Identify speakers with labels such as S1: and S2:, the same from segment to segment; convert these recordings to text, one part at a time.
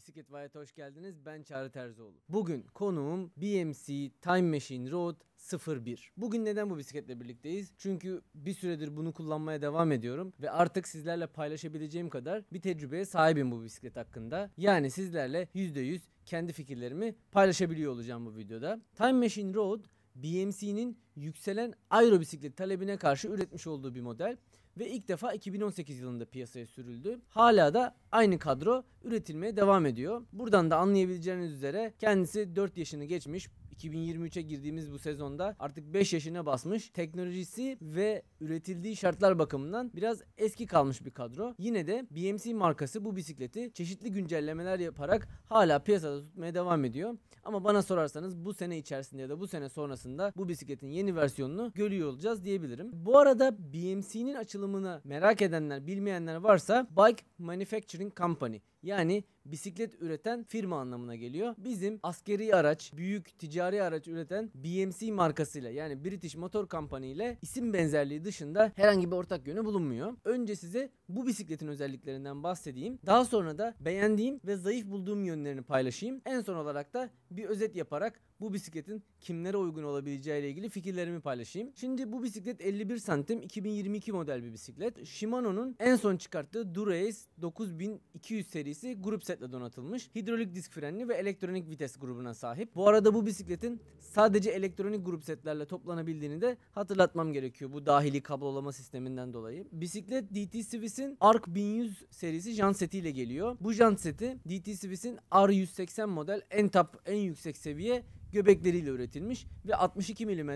S1: Bisiklet Vayet'e hoş geldiniz. Ben Çağrı Terzioğlu. Bugün konuğum BMC Time Machine Road 01. Bugün neden bu bisikletle birlikteyiz? Çünkü bir süredir bunu kullanmaya devam ediyorum ve artık sizlerle paylaşabileceğim kadar bir tecrübeye sahibim bu bisiklet hakkında. Yani sizlerle %100 kendi fikirlerimi paylaşabiliyor olacağım bu videoda. Time Machine Road BMC'nin yükselen aero bisiklet talebine karşı üretmiş olduğu bir model ve ilk defa 2018 yılında piyasaya sürüldü. Hala da aynı kadro üretilmeye devam ediyor. Buradan da anlayabileceğiniz üzere kendisi 4 yaşını geçmiş 2023'e girdiğimiz bu sezonda artık 5 yaşına basmış. Teknolojisi ve üretildiği şartlar bakımından biraz eski kalmış bir kadro. Yine de BMC markası bu bisikleti çeşitli güncellemeler yaparak hala piyasada tutmaya devam ediyor. Ama bana sorarsanız bu sene içerisinde ya da bu sene sonrasında bu bisikletin yeni versiyonunu görüyor olacağız diyebilirim. Bu arada BMC'nin açılımını merak edenler, bilmeyenler varsa Bike Manufacturing Company yani bisiklet üreten firma anlamına geliyor. Bizim askeri araç, büyük ticari araç üreten BMC markasıyla yani British Motor Company ile isim benzerliği dışında herhangi bir ortak yönü bulunmuyor. Önce size bu bisikletin özelliklerinden bahsedeyim. Daha sonra da beğendiğim ve zayıf bulduğum yönlerini paylaşayım. En son olarak da bir özet yaparak bu bisikletin kimlere uygun olabileceği ile ilgili fikirlerimi paylaşayım. Şimdi bu bisiklet 51 santim 2022 model bir bisiklet. Shimano'nun en son çıkarttığı Durace 9200 serisi grup setle donatılmış. Hidrolik disk frenli ve elektronik vites grubuna sahip. Bu arada bu bisikletin sadece elektronik grup setlerle toplanabildiğini de hatırlatmam gerekiyor bu dahili kablolama sisteminden dolayı. Bisiklet DT Swiss'in Arc 1100 serisi jant setiyle geliyor. Bu jant seti DT Swiss'in R180 model en top en yüksek seviye göbekleriyle üretilmiş ve 62 mm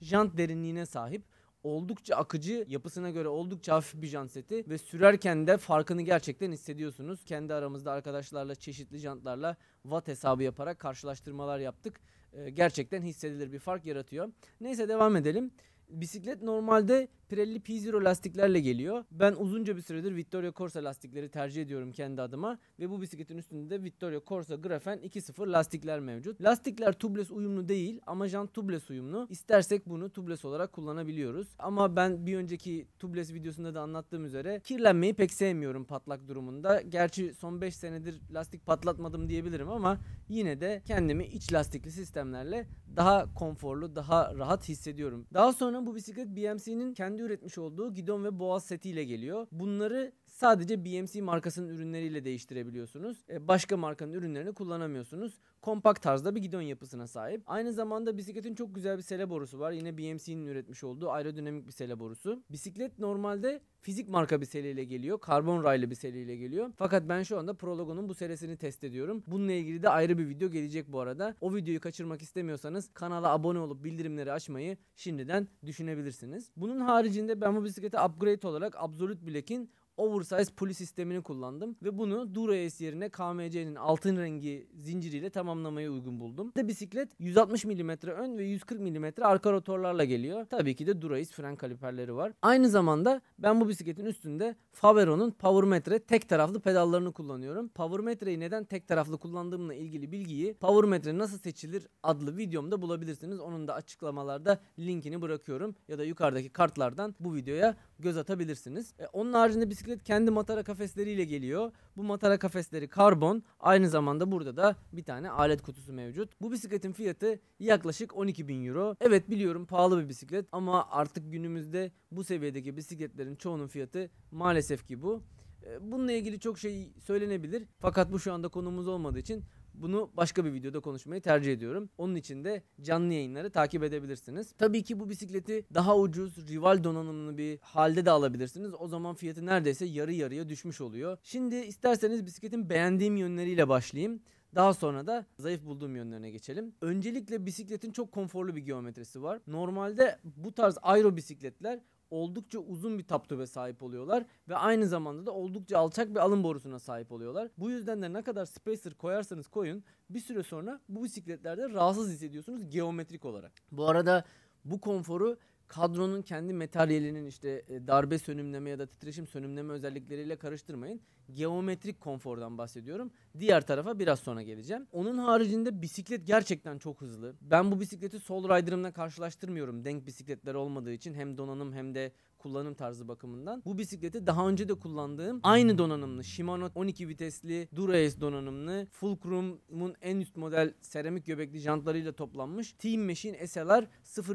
S1: jant derinliğine sahip. Oldukça akıcı, yapısına göre oldukça hafif bir jant seti ve sürerken de farkını gerçekten hissediyorsunuz. Kendi aramızda arkadaşlarla çeşitli jantlarla watt hesabı yaparak karşılaştırmalar yaptık. Ee, gerçekten hissedilir bir fark yaratıyor. Neyse devam edelim. Bisiklet normalde Pirelli P0 lastiklerle geliyor. Ben uzunca bir süredir Vittoria Corsa lastikleri tercih ediyorum kendi adıma ve bu bisikletin üstünde de Vittoria Corsa Grafen 2.0 lastikler mevcut. Lastikler tubeless uyumlu değil ama jant tubeless uyumlu. İstersek bunu tubeless olarak kullanabiliyoruz. Ama ben bir önceki tubeless videosunda da anlattığım üzere kirlenmeyi pek sevmiyorum patlak durumunda. Gerçi son 5 senedir lastik patlatmadım diyebilirim ama yine de kendimi iç lastikli sistemlerle daha konforlu, daha rahat hissediyorum. Daha sonra bu bisiklet BMC'nin kendi kendi üretmiş olduğu gidon ve boğaz setiyle geliyor. Bunları Sadece BMC markasının ürünleriyle değiştirebiliyorsunuz. E, başka markanın ürünlerini kullanamıyorsunuz. Kompakt tarzda bir gidon yapısına sahip. Aynı zamanda bisikletin çok güzel bir sele borusu var. Yine BMC'nin üretmiş olduğu aerodinamik bir sele borusu. Bisiklet normalde fizik marka bir seleyle geliyor. Karbon raylı bir seleyle geliyor. Fakat ben şu anda Prologo'nun bu selesini test ediyorum. Bununla ilgili de ayrı bir video gelecek bu arada. O videoyu kaçırmak istemiyorsanız kanala abone olup bildirimleri açmayı şimdiden düşünebilirsiniz. Bunun haricinde ben bu bisiklete upgrade olarak Absolute Black'in oversize puli sistemini kullandım ve bunu Dura-Ace yerine KMC'nin altın rengi zinciriyle tamamlamayı uygun buldum. Bu bisiklet 160 mm ön ve 140 mm arka rotorlarla geliyor. Tabii ki de Dura-Ace fren kaliperleri var. Aynı zamanda ben bu bisikletin üstünde Favero'nun Powermetre tek taraflı pedallarını kullanıyorum. Power neden tek taraflı kullandığımla ilgili bilgiyi Powermetre nasıl seçilir adlı videomda bulabilirsiniz. Onun da açıklamalarda linkini bırakıyorum ya da yukarıdaki kartlardan bu videoya göz atabilirsiniz. E, onun haricinde bisiklet bisiklet kendi matara kafesleriyle geliyor. Bu matara kafesleri karbon. Aynı zamanda burada da bir tane alet kutusu mevcut. Bu bisikletin fiyatı yaklaşık 12 bin euro. Evet biliyorum pahalı bir bisiklet ama artık günümüzde bu seviyedeki bisikletlerin çoğunun fiyatı maalesef ki bu. Ee, bununla ilgili çok şey söylenebilir. Fakat bu şu anda konumuz olmadığı için bunu başka bir videoda konuşmayı tercih ediyorum. Onun için de canlı yayınları takip edebilirsiniz. Tabii ki bu bisikleti daha ucuz, rival donanımlı bir halde de alabilirsiniz. O zaman fiyatı neredeyse yarı yarıya düşmüş oluyor. Şimdi isterseniz bisikletin beğendiğim yönleriyle başlayayım. Daha sonra da zayıf bulduğum yönlerine geçelim. Öncelikle bisikletin çok konforlu bir geometrisi var. Normalde bu tarz aero bisikletler oldukça uzun bir tap sahip oluyorlar ve aynı zamanda da oldukça alçak bir alın borusuna sahip oluyorlar. Bu yüzden de ne kadar spacer koyarsanız koyun bir süre sonra bu bisikletlerde rahatsız hissediyorsunuz geometrik olarak. Bu arada bu konforu kadronun kendi materyalinin işte e, darbe sönümleme ya da titreşim sönümleme özellikleriyle karıştırmayın. Geometrik konfordan bahsediyorum. Diğer tarafa biraz sonra geleceğim. Onun haricinde bisiklet gerçekten çok hızlı. Ben bu bisikleti Soul Rider'ımla karşılaştırmıyorum. Denk bisikletler olmadığı için hem donanım hem de kullanım tarzı bakımından. Bu bisikleti daha önce de kullandığım aynı donanımlı Shimano 12 vitesli Ace donanımlı Fulcrum'un en üst model seramik göbekli jantlarıyla toplanmış Team Machine SLR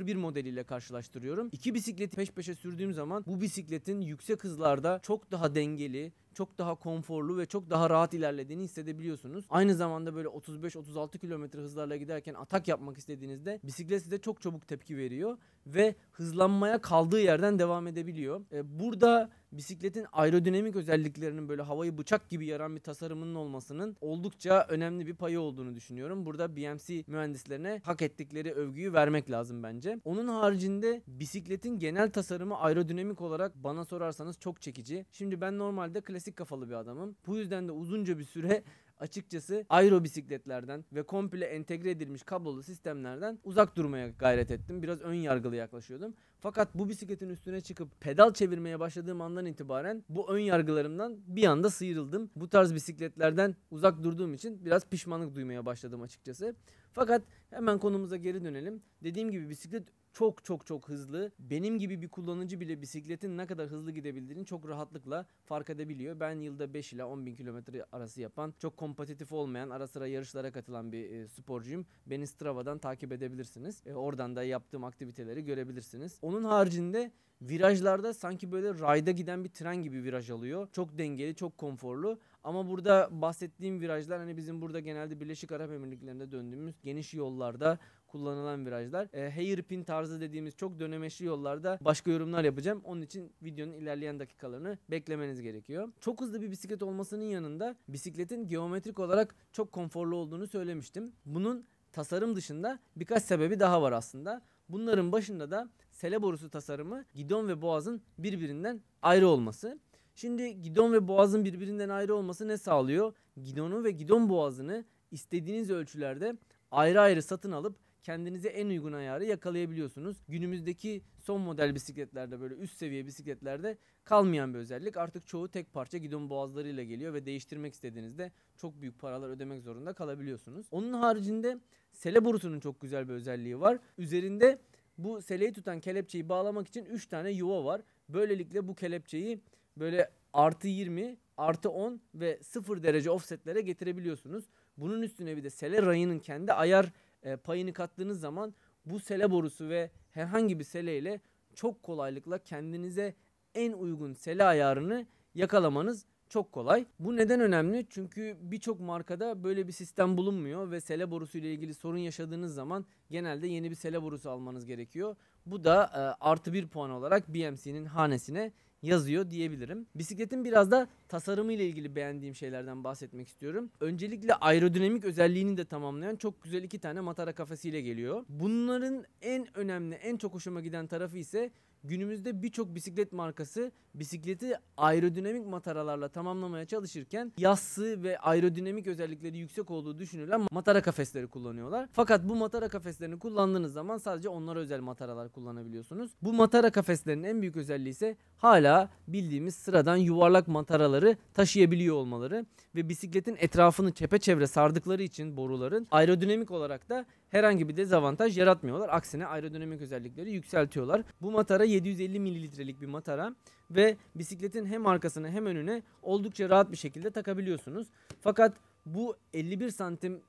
S1: 01 modeliyle karşılaştırıyorum. İki bisikleti peş peşe sürdüğüm zaman bu bisikletin yüksek hızlarda çok daha dengeli, çok daha konforlu ve çok daha rahat ilerlediğini hissedebiliyorsunuz. Aynı zamanda böyle 35-36 kilometre hızlarla giderken atak yapmak istediğinizde bisiklet size çok çabuk tepki veriyor ve hızlanmaya kaldığı yerden devam edebiliyor. E, burada bisikletin aerodinamik özelliklerinin böyle havayı bıçak gibi yaran bir tasarımının olmasının oldukça önemli bir payı olduğunu düşünüyorum. Burada BMC mühendislerine hak ettikleri övgüyü vermek lazım bence. Onun haricinde bisikletin genel tasarımı aerodinamik olarak bana sorarsanız çok çekici. Şimdi ben normalde klasik kafalı bir adamım. Bu yüzden de uzunca bir süre açıkçası aero bisikletlerden ve komple entegre edilmiş kablolu sistemlerden uzak durmaya gayret ettim. Biraz ön yargılı yaklaşıyordum. Fakat bu bisikletin üstüne çıkıp pedal çevirmeye başladığım andan itibaren bu ön yargılarımdan bir anda sıyrıldım. Bu tarz bisikletlerden uzak durduğum için biraz pişmanlık duymaya başladım açıkçası. Fakat hemen konumuza geri dönelim. Dediğim gibi bisiklet çok çok çok hızlı. Benim gibi bir kullanıcı bile bisikletin ne kadar hızlı gidebildiğini çok rahatlıkla fark edebiliyor. Ben yılda 5 ile 10 bin kilometre arası yapan, çok kompetitif olmayan, ara sıra yarışlara katılan bir e, sporcuyum. Beni Strava'dan takip edebilirsiniz. E, oradan da yaptığım aktiviteleri görebilirsiniz. Onun haricinde virajlarda sanki böyle rayda giden bir tren gibi viraj alıyor. Çok dengeli, çok konforlu. Ama burada bahsettiğim virajlar hani bizim burada genelde Birleşik Arap Emirlikleri'nde döndüğümüz geniş yollarda kullanılan virajlar. E, hairpin tarzı dediğimiz çok dönemeşli yollarda başka yorumlar yapacağım. Onun için videonun ilerleyen dakikalarını beklemeniz gerekiyor. Çok hızlı bir bisiklet olmasının yanında bisikletin geometrik olarak çok konforlu olduğunu söylemiştim. Bunun tasarım dışında birkaç sebebi daha var aslında. Bunların başında da sele borusu tasarımı gidon ve boğazın birbirinden ayrı olması. Şimdi gidon ve boğazın birbirinden ayrı olması ne sağlıyor? Gidonu ve gidon boğazını istediğiniz ölçülerde ayrı ayrı satın alıp kendinize en uygun ayarı yakalayabiliyorsunuz. Günümüzdeki son model bisikletlerde böyle üst seviye bisikletlerde kalmayan bir özellik. Artık çoğu tek parça gidon boğazlarıyla geliyor ve değiştirmek istediğinizde çok büyük paralar ödemek zorunda kalabiliyorsunuz. Onun haricinde sele borusunun çok güzel bir özelliği var. Üzerinde bu seleyi tutan kelepçeyi bağlamak için 3 tane yuva var. Böylelikle bu kelepçeyi böyle artı 20, artı 10 ve 0 derece offsetlere getirebiliyorsunuz. Bunun üstüne bir de sele rayının kendi ayar e, payını kattığınız zaman bu sele borusu ve herhangi bir sele ile çok kolaylıkla kendinize en uygun sele ayarını yakalamanız çok kolay. Bu neden önemli? Çünkü birçok markada böyle bir sistem bulunmuyor ve sele borusu ile ilgili sorun yaşadığınız zaman genelde yeni bir sele borusu almanız gerekiyor. Bu da e, artı bir puan olarak BMC'nin hanesine yazıyor diyebilirim. Bisikletin biraz da tasarımı ile ilgili beğendiğim şeylerden bahsetmek istiyorum. Öncelikle aerodinamik özelliğini de tamamlayan çok güzel iki tane matara kafesiyle geliyor. Bunların en önemli, en çok hoşuma giden tarafı ise Günümüzde birçok bisiklet markası bisikleti aerodinamik mataralarla tamamlamaya çalışırken yassı ve aerodinamik özellikleri yüksek olduğu düşünülen matara kafesleri kullanıyorlar. Fakat bu matara kafeslerini kullandığınız zaman sadece onlara özel mataralar kullanabiliyorsunuz. Bu matara kafeslerinin en büyük özelliği ise hala bildiğimiz sıradan yuvarlak mataraları taşıyabiliyor olmaları ve bisikletin etrafını çepeçevre sardıkları için boruların aerodinamik olarak da herhangi bir dezavantaj yaratmıyorlar. Aksine aerodinamik özellikleri yükseltiyorlar. Bu matara 750 mililitrelik bir matara ve bisikletin hem arkasına hem önüne oldukça rahat bir şekilde takabiliyorsunuz. Fakat bu 51 santim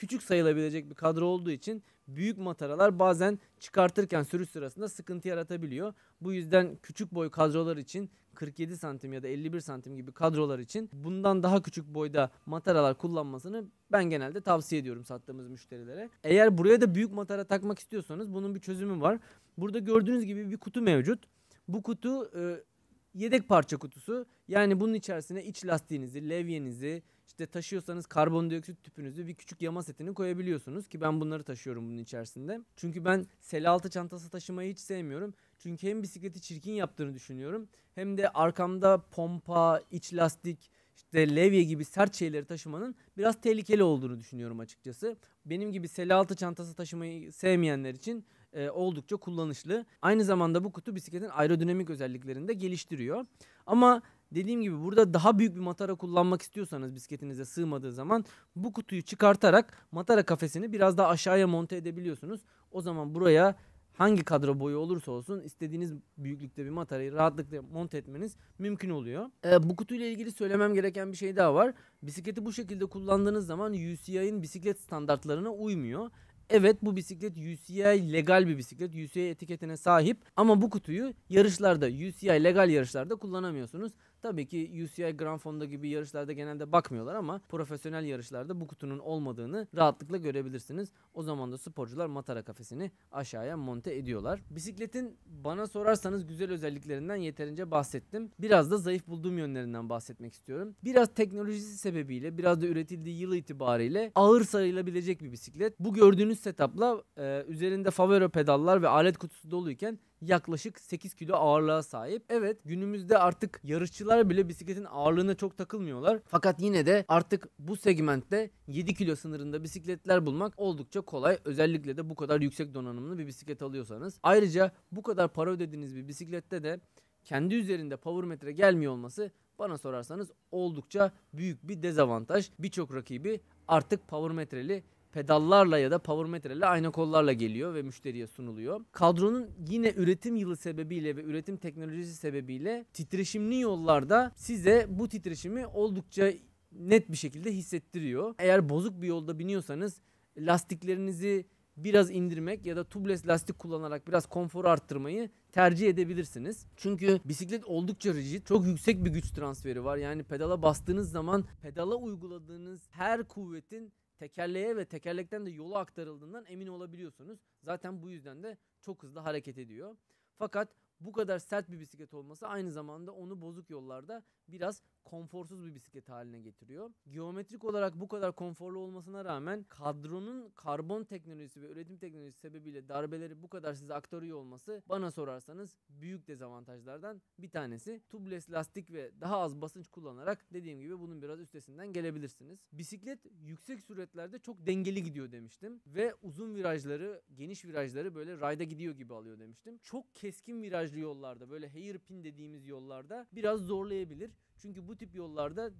S1: küçük sayılabilecek bir kadro olduğu için büyük mataralar bazen çıkartırken sürüş sırasında sıkıntı yaratabiliyor. Bu yüzden küçük boy kadrolar için 47 santim ya da 51 santim gibi kadrolar için bundan daha küçük boyda mataralar kullanmasını ben genelde tavsiye ediyorum sattığımız müşterilere. Eğer buraya da büyük matara takmak istiyorsanız bunun bir çözümü var. Burada gördüğünüz gibi bir kutu mevcut. Bu kutu e, yedek parça kutusu. Yani bunun içerisine iç lastiğinizi, levyenizi, işte taşıyorsanız karbondioksit tüpünüzü bir küçük yama setini koyabiliyorsunuz ki ben bunları taşıyorum bunun içerisinde. Çünkü ben sel altı çantası taşımayı hiç sevmiyorum. Çünkü hem bisikleti çirkin yaptığını düşünüyorum hem de arkamda pompa, iç lastik, işte levye gibi sert şeyleri taşımanın biraz tehlikeli olduğunu düşünüyorum açıkçası. Benim gibi sele altı çantası taşımayı sevmeyenler için e, oldukça kullanışlı. Aynı zamanda bu kutu bisikletin aerodinamik özelliklerini de geliştiriyor. Ama dediğim gibi burada daha büyük bir matara kullanmak istiyorsanız bisikletinize sığmadığı zaman bu kutuyu çıkartarak matara kafesini biraz daha aşağıya monte edebiliyorsunuz. O zaman buraya hangi kadro boyu olursa olsun istediğiniz büyüklükte bir matarayı rahatlıkla monte etmeniz mümkün oluyor. Ee, bu kutuyla ilgili söylemem gereken bir şey daha var. Bisikleti bu şekilde kullandığınız zaman UCI'nin bisiklet standartlarına uymuyor. Evet bu bisiklet UCI legal bir bisiklet. UCI etiketine sahip ama bu kutuyu yarışlarda UCI legal yarışlarda kullanamıyorsunuz. Tabii ki UCI Grand Fonda gibi yarışlarda genelde bakmıyorlar ama profesyonel yarışlarda bu kutunun olmadığını rahatlıkla görebilirsiniz. O zaman da sporcular matara kafesini aşağıya monte ediyorlar. Bisikletin bana sorarsanız güzel özelliklerinden yeterince bahsettim. Biraz da zayıf bulduğum yönlerinden bahsetmek istiyorum. Biraz teknolojisi sebebiyle biraz da üretildiği yıl itibariyle ağır sayılabilecek bir bisiklet. Bu gördüğünüz setupla e, üzerinde favori pedallar ve alet kutusu doluyken yaklaşık 8 kilo ağırlığa sahip. Evet günümüzde artık yarışçılar bile bisikletin ağırlığına çok takılmıyorlar. Fakat yine de artık bu segmentte 7 kilo sınırında bisikletler bulmak oldukça kolay. Özellikle de bu kadar yüksek donanımlı bir bisiklet alıyorsanız. Ayrıca bu kadar para ödediğiniz bir bisiklette de kendi üzerinde power metre gelmiyor olması bana sorarsanız oldukça büyük bir dezavantaj. Birçok rakibi artık power metreli pedallarla ya da power metreyle ayna kollarla geliyor ve müşteriye sunuluyor. Kadronun yine üretim yılı sebebiyle ve üretim teknolojisi sebebiyle titreşimli yollarda size bu titreşimi oldukça net bir şekilde hissettiriyor. Eğer bozuk bir yolda biniyorsanız lastiklerinizi biraz indirmek ya da tubeless lastik kullanarak biraz konforu arttırmayı tercih edebilirsiniz. Çünkü bisiklet oldukça rigid, çok yüksek bir güç transferi var. Yani pedala bastığınız zaman pedala uyguladığınız her kuvvetin tekerleğe ve tekerlekten de yola aktarıldığından emin olabiliyorsunuz. Zaten bu yüzden de çok hızlı hareket ediyor. Fakat bu kadar sert bir bisiklet olması aynı zamanda onu bozuk yollarda biraz konforsuz bir bisiklet haline getiriyor. Geometrik olarak bu kadar konforlu olmasına rağmen kadronun karbon teknolojisi ve üretim teknolojisi sebebiyle darbeleri bu kadar size aktarıyor olması bana sorarsanız büyük dezavantajlardan bir tanesi. Tubeless lastik ve daha az basınç kullanarak dediğim gibi bunun biraz üstesinden gelebilirsiniz. Bisiklet yüksek süratlerde çok dengeli gidiyor demiştim ve uzun virajları, geniş virajları böyle rayda gidiyor gibi alıyor demiştim. Çok keskin virajlı yollarda böyle hairpin dediğimiz yollarda biraz zorlayabilir. Çünkü bu tip yollarda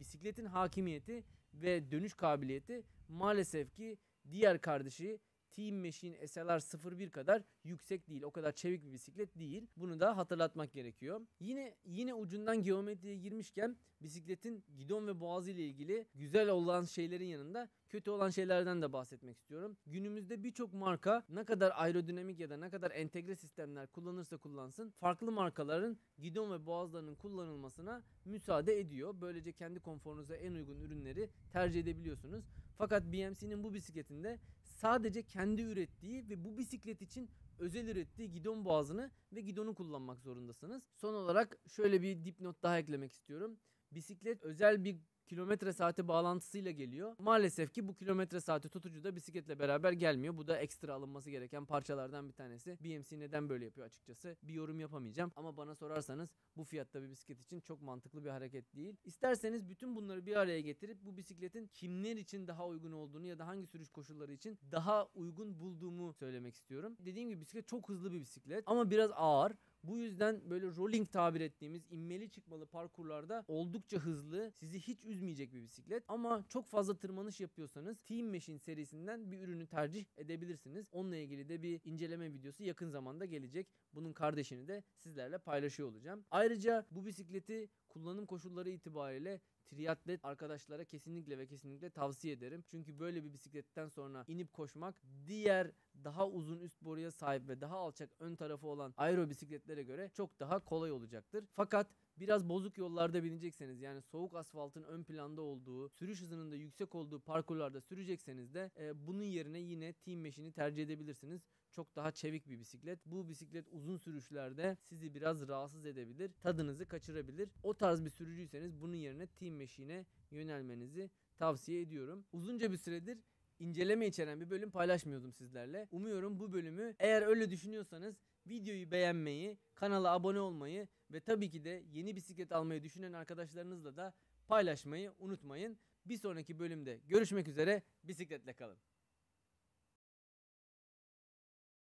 S1: bisikletin hakimiyeti ve dönüş kabiliyeti maalesef ki diğer kardeşi Team Machine SLR 01 kadar yüksek değil. O kadar çevik bir bisiklet değil. Bunu da hatırlatmak gerekiyor. Yine yine ucundan geometriye girmişken bisikletin gidon ve boğazı ile ilgili güzel olan şeylerin yanında kötü olan şeylerden de bahsetmek istiyorum. Günümüzde birçok marka ne kadar aerodinamik ya da ne kadar entegre sistemler kullanırsa kullansın farklı markaların gidon ve boğazlarının kullanılmasına müsaade ediyor. Böylece kendi konforunuza en uygun ürünleri tercih edebiliyorsunuz. Fakat BMC'nin bu bisikletinde sadece kendi ürettiği ve bu bisiklet için özel ürettiği gidon boğazını ve gidonu kullanmak zorundasınız. Son olarak şöyle bir dipnot daha eklemek istiyorum. Bisiklet özel bir kilometre saati bağlantısıyla geliyor. Maalesef ki bu kilometre saati tutucu da bisikletle beraber gelmiyor. Bu da ekstra alınması gereken parçalardan bir tanesi. BMC neden böyle yapıyor açıkçası bir yorum yapamayacağım. Ama bana sorarsanız bu fiyatta bir bisiklet için çok mantıklı bir hareket değil. İsterseniz bütün bunları bir araya getirip bu bisikletin kimler için daha uygun olduğunu ya da hangi sürüş koşulları için daha uygun bulduğumu söylemek istiyorum. Dediğim gibi bisiklet çok hızlı bir bisiklet ama biraz ağır. Bu yüzden böyle rolling tabir ettiğimiz inmeli çıkmalı parkurlarda oldukça hızlı, sizi hiç üzmeyecek bir bisiklet. Ama çok fazla tırmanış yapıyorsanız Team Machine serisinden bir ürünü tercih edebilirsiniz. Onunla ilgili de bir inceleme videosu yakın zamanda gelecek. Bunun kardeşini de sizlerle paylaşıyor olacağım. Ayrıca bu bisikleti kullanım koşulları itibariyle triatlet arkadaşlara kesinlikle ve kesinlikle tavsiye ederim. Çünkü böyle bir bisikletten sonra inip koşmak diğer daha uzun üst boruya sahip ve daha alçak ön tarafı olan aero bisikletler bisikletlere göre çok daha kolay olacaktır. Fakat biraz bozuk yollarda binecekseniz yani soğuk asfaltın ön planda olduğu, sürüş hızının da yüksek olduğu parkurlarda sürecekseniz de e, bunun yerine yine Team Mesh'ini tercih edebilirsiniz. Çok daha çevik bir bisiklet. Bu bisiklet uzun sürüşlerde sizi biraz rahatsız edebilir, tadınızı kaçırabilir. O tarz bir sürücüyseniz bunun yerine Team Mesh'ine yönelmenizi tavsiye ediyorum. Uzunca bir süredir inceleme içeren bir bölüm paylaşmıyordum sizlerle. Umuyorum bu bölümü eğer öyle düşünüyorsanız videoyu beğenmeyi, kanala abone olmayı ve tabii ki de yeni bisiklet almayı düşünen arkadaşlarınızla da paylaşmayı unutmayın. Bir sonraki bölümde görüşmek üzere bisikletle kalın.